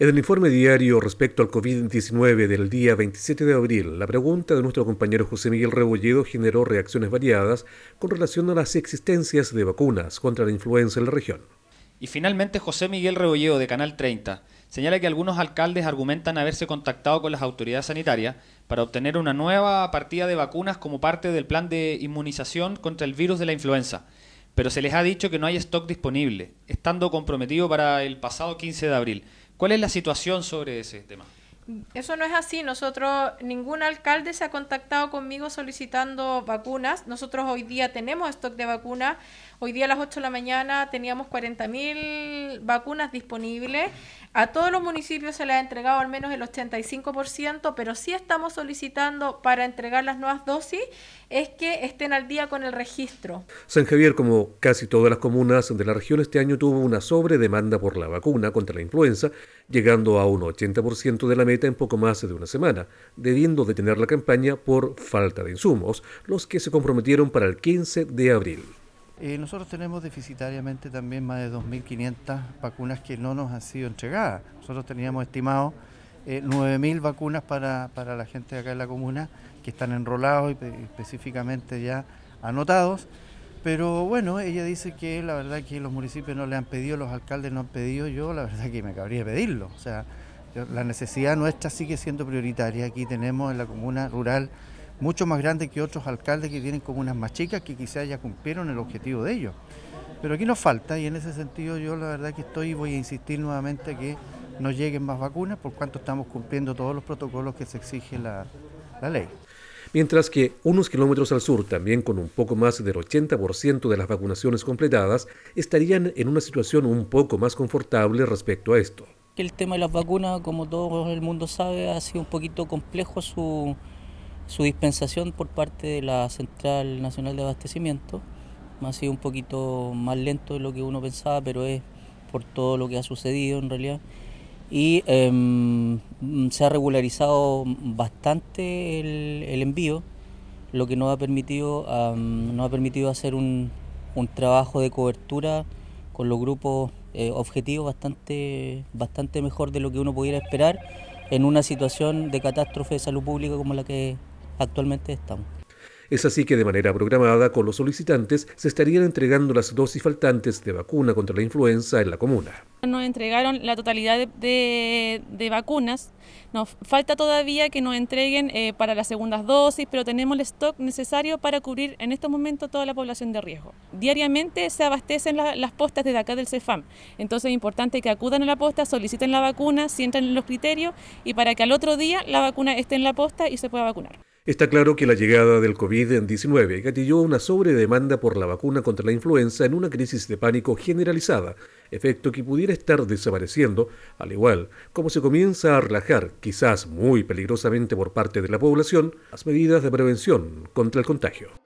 En el informe diario respecto al COVID-19 del día 27 de abril, la pregunta de nuestro compañero José Miguel Rebolledo generó reacciones variadas con relación a las existencias de vacunas contra la influenza en la región. Y finalmente José Miguel Rebolledo de Canal 30 señala que algunos alcaldes argumentan haberse contactado con las autoridades sanitarias para obtener una nueva partida de vacunas como parte del plan de inmunización contra el virus de la influenza, pero se les ha dicho que no hay stock disponible, estando comprometido para el pasado 15 de abril. ¿Cuál es la situación sobre ese tema? Eso no es así. Nosotros, ningún alcalde se ha contactado conmigo solicitando vacunas. Nosotros hoy día tenemos stock de vacunas. Hoy día a las 8 de la mañana teníamos 40.000 vacunas disponibles. A todos los municipios se les ha entregado al menos el 85%, pero sí estamos solicitando para entregar las nuevas dosis es que estén al día con el registro. San Javier, como casi todas las comunas de la región, este año tuvo una demanda por la vacuna contra la influenza, llegando a un 80% de la meta en poco más de una semana, debiendo detener la campaña por falta de insumos, los que se comprometieron para el 15 de abril. Eh, nosotros tenemos deficitariamente también más de 2.500 vacunas que no nos han sido entregadas. Nosotros teníamos estimado 9.000 eh, vacunas para, para, la gente de acá en la comuna que están enrolados y específicamente ya anotados. Pero bueno, ella dice que la verdad que los municipios no le han pedido, los alcaldes no han pedido, yo la verdad que me cabría pedirlo. O sea, la necesidad nuestra sigue siendo prioritaria. Aquí tenemos en la comuna rural mucho más grande que otros alcaldes que tienen comunas más chicas que quizás ya cumplieron el objetivo de ellos. Pero aquí nos falta y en ese sentido yo la verdad que estoy y voy a insistir nuevamente que no lleguen más vacunas por cuanto estamos cumpliendo todos los protocolos que se exige la, la ley mientras que unos kilómetros al sur, también con un poco más del 80% de las vacunaciones completadas, estarían en una situación un poco más confortable respecto a esto. El tema de las vacunas, como todo el mundo sabe, ha sido un poquito complejo su, dispensación por parte de la Central Nacional de Abastecimiento. Ha sido un poquito más lento de lo que uno pensaba, pero es por todo lo que ha sucedido en realidad. Y em, se ha regularizado bastante el, envío, lo que nos ha permitido, hacer un trabajo de cobertura con los grupos eh, objetivos bastante, bastante mejor de lo que uno pudiera esperar en una situación de catástrofe de salud pública como la que actualmente estamos. Es así que de manera programada con los solicitantes se estarían entregando las dosis faltantes de vacuna contra la influenza en la comuna. Nos entregaron la totalidad de, vacunas. Nos falta todavía que nos entreguen eh, para las segundas dosis, pero tenemos el stock necesario para cubrir en estos momentos toda la población de riesgo. Diariamente se abastecen las postas desde acá del CEFAM. Entonces es importante que acudan a la posta, soliciten la vacuna, si en los criterios y para que al otro día la vacuna esté en la posta y se pueda vacunar. Está claro que la llegada del COVID-19 gatilló una sobredemanda por la vacuna contra la influenza en una crisis de pánico generalizada, efecto que pudiera estar desapareciendo, al igual como se comienza a relajar, quizás muy peligrosamente por parte de la población, las medidas de prevención contra el contagio.